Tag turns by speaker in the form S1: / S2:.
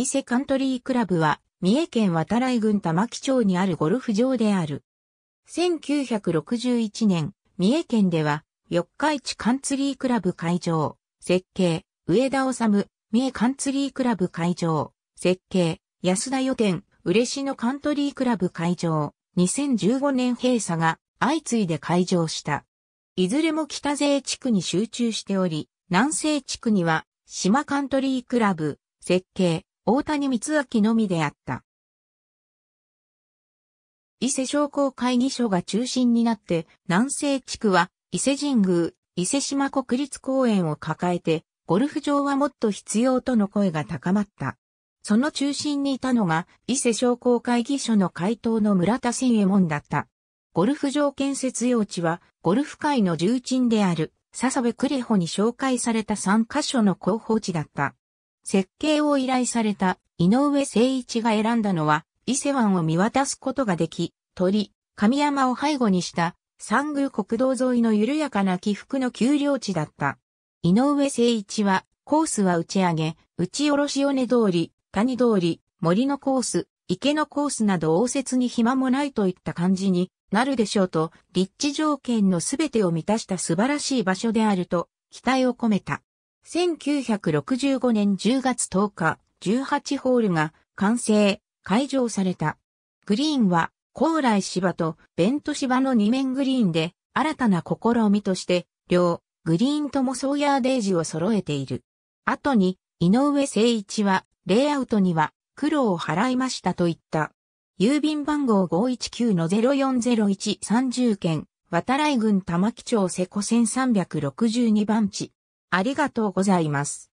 S1: 伊勢カントリークラブは、三重県渡来郡玉
S2: 城町にあるゴルフ場である。1961年、三重県では、四日市カンツリークラブ会場、設計、上田治、三重カンツリークラブ会場、設計、安田予店、嬉野カントリークラブ会場、2015年閉鎖が相次いで開場した。いずれも北勢地区に集中しており、南西地区には、島カントリークラブ、設計、大谷光明のみであった。伊勢商工会議所が中心になって、南西地区は伊勢神宮、伊勢島国立公園を抱えて、ゴルフ場はもっと必要との声が高まった。その中心にいたのが、伊勢商工会議所の会頭の村田千右衛門だった。ゴルフ場建設用地は、ゴルフ界の重鎮である、笹部クレホに紹介された3カ所の候補地だった。設計を依頼された井上誠一が選んだのは伊勢湾を見渡すことができ、鳥、神山を背後にした三宮国道沿いの緩やかな起伏の丘陵地だった。井上誠一はコースは打ち上げ、打ち下ろし尾根通り、谷通り、森のコース、池のコースなど応接に暇もないといった感じになるでしょうと、立地条件のすべてを満たした素晴らしい場所であると期待を込めた。1965年10月10日、18ホールが完成、開場された。グリーンは、高麗芝とベント芝の2面グリーンで、新たな試みとして、両、グリーンともソーヤーデージを揃えている。後に、井上誠一は、レイアウトには、苦労を払いましたと言った。郵便番号519-040130件、渡来郡玉木町
S1: 瀬古1362番地。ありがとうございます。